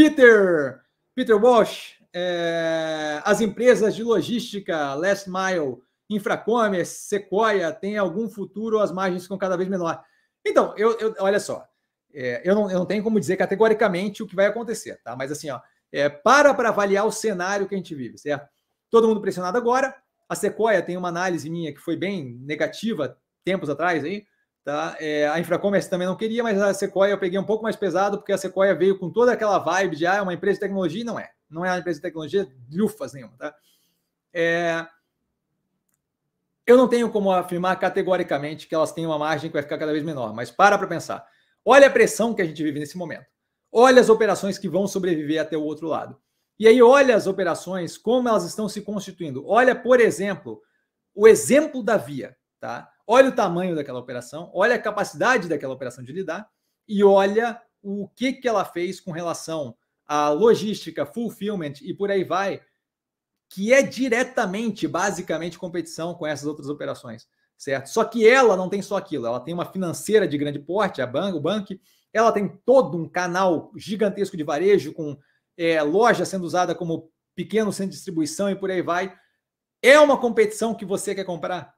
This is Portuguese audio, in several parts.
Peter, Peter Walsh, é, as empresas de logística, Last Mile, Infracommerce, Sequoia, têm algum futuro, as margens ficam cada vez menor. Então, eu, eu olha só, é, eu, não, eu não tenho como dizer categoricamente o que vai acontecer, tá? Mas assim, ó, é, para para avaliar o cenário que a gente vive, certo? Todo mundo pressionado agora. A Sequoia tem uma análise minha que foi bem negativa tempos atrás aí, Tá? É, a Infracommerce também não queria, mas a Sequoia eu peguei um pouco mais pesado, porque a Sequoia veio com toda aquela vibe de ah, é uma empresa de tecnologia e não é. Não é uma empresa de tecnologia, lufas nenhuma. Tá? É... Eu não tenho como afirmar categoricamente que elas têm uma margem que vai ficar cada vez menor, mas para para pensar. Olha a pressão que a gente vive nesse momento. Olha as operações que vão sobreviver até o outro lado. E aí, olha as operações, como elas estão se constituindo. Olha, por exemplo, o exemplo da Via. Tá? Olha o tamanho daquela operação, olha a capacidade daquela operação de lidar e olha o que, que ela fez com relação à logística, fulfillment e por aí vai, que é diretamente, basicamente, competição com essas outras operações, certo? Só que ela não tem só aquilo, ela tem uma financeira de grande porte, a banca, o bank, ela tem todo um canal gigantesco de varejo com é, loja sendo usada como pequeno centro de distribuição e por aí vai. É uma competição que você quer comprar?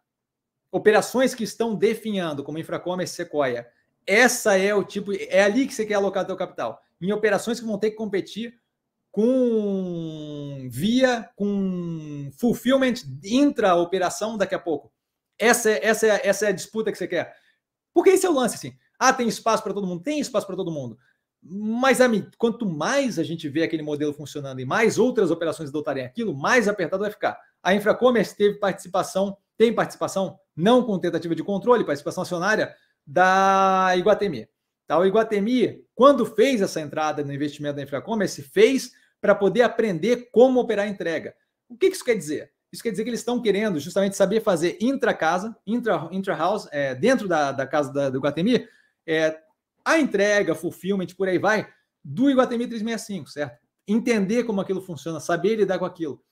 operações que estão definhando, como Infracommerce, Sequoia, essa é o tipo, é ali que você quer alocar seu capital, em operações que vão ter que competir com via, com fulfillment intra operação daqui a pouco. Essa é, essa é, essa é a disputa que você quer. Porque esse é o lance assim. Ah, tem espaço para todo mundo, tem espaço para todo mundo. Mas amigo, quanto mais a gente vê aquele modelo funcionando e mais outras operações adotarem aquilo, mais apertado vai ficar. A Infracommerce teve participação, tem participação não com tentativa de controle, participação acionária da Iguatemi. Tá? O Iguatemi, quando fez essa entrada no investimento da Infracommerce, fez para poder aprender como operar a entrega. O que, que isso quer dizer? Isso quer dizer que eles estão querendo justamente saber fazer intra-casa, intra-house, intra é, dentro da, da casa da, do Iguatemi, é, a entrega, fulfillment, por aí vai, do Iguatemi 365, certo? Entender como aquilo funciona, saber lidar com aquilo.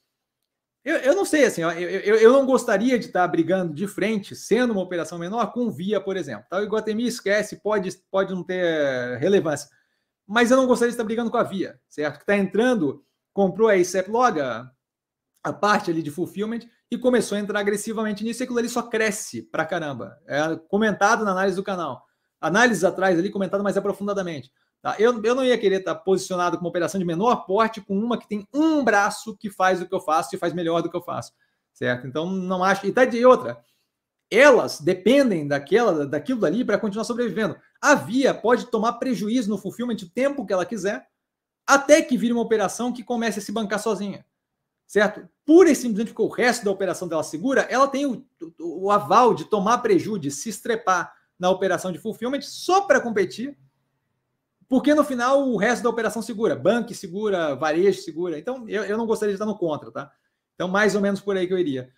Eu, eu não sei, assim, ó, eu, eu, não gostaria de estar brigando de frente, sendo uma operação menor, com Via, por exemplo. Tá? O Iguatemi esquece, pode, pode não ter relevância. Mas eu não gostaria de estar brigando com a Via, certo? Que está entrando, comprou a ICEP Loga, a parte ali de fulfillment, e começou a entrar agressivamente nisso, e aquilo ali só cresce pra caramba. É comentado na análise do canal. análise atrás ali, comentado mais aprofundadamente. Tá? Eu, eu não ia querer estar posicionado com uma operação de menor porte com uma que tem um braço que faz o que eu faço e faz melhor do que eu faço. Certo? Então, não acho. E tá de outra. Elas dependem daquela, daquilo dali para continuar sobrevivendo. A Via pode tomar prejuízo no fulfillment o tempo que ela quiser, até que vire uma operação que comece a se bancar sozinha. Certo? Pura e simplesmente porque o resto da operação dela segura, ela tem o, o, o aval de tomar prejuízo, de se estrepar na operação de fulfillment só para competir porque no final o resto da operação segura, banco segura, varejo segura. Então eu, eu não gostaria de estar no contra, tá? Então mais ou menos por aí que eu iria.